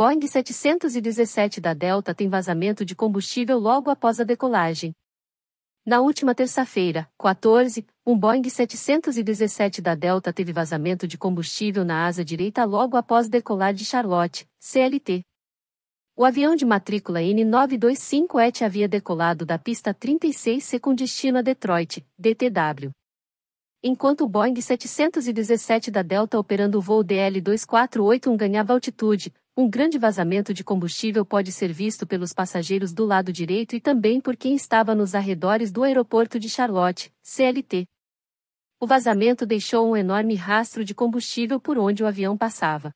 Boeing 717 da Delta tem vazamento de combustível logo após a decolagem. Na última terça-feira, 14, um Boeing 717 da Delta teve vazamento de combustível na asa direita logo após decolar de Charlotte, CLT. O avião de matrícula N925ET é havia decolado da pista 36C com destino a Detroit, DTW. Enquanto o Boeing 717 da Delta operando o voo DL-2481 ganhava altitude, um grande vazamento de combustível pode ser visto pelos passageiros do lado direito e também por quem estava nos arredores do aeroporto de Charlotte, CLT. O vazamento deixou um enorme rastro de combustível por onde o avião passava.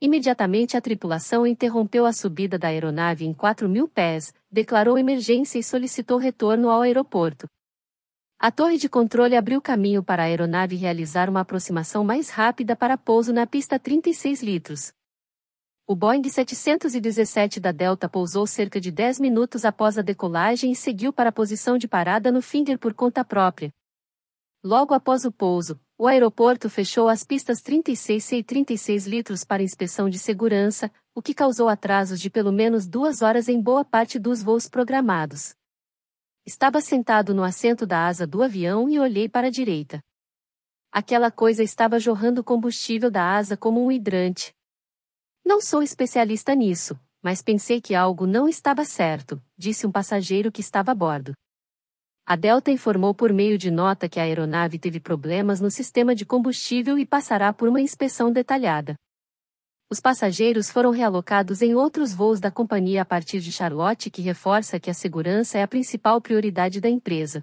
Imediatamente a tripulação interrompeu a subida da aeronave em 4 mil pés, declarou emergência e solicitou retorno ao aeroporto. A torre de controle abriu caminho para a aeronave realizar uma aproximação mais rápida para pouso na pista 36 litros. O Boeing 717 da Delta pousou cerca de 10 minutos após a decolagem e seguiu para a posição de parada no Finger por conta própria. Logo após o pouso, o aeroporto fechou as pistas 36C e 36 litros para inspeção de segurança, o que causou atrasos de pelo menos duas horas em boa parte dos voos programados. Estava sentado no assento da asa do avião e olhei para a direita. Aquela coisa estava jorrando combustível da asa como um hidrante, não sou especialista nisso, mas pensei que algo não estava certo, disse um passageiro que estava a bordo. A Delta informou por meio de nota que a aeronave teve problemas no sistema de combustível e passará por uma inspeção detalhada. Os passageiros foram realocados em outros voos da companhia a partir de Charlotte, que reforça que a segurança é a principal prioridade da empresa.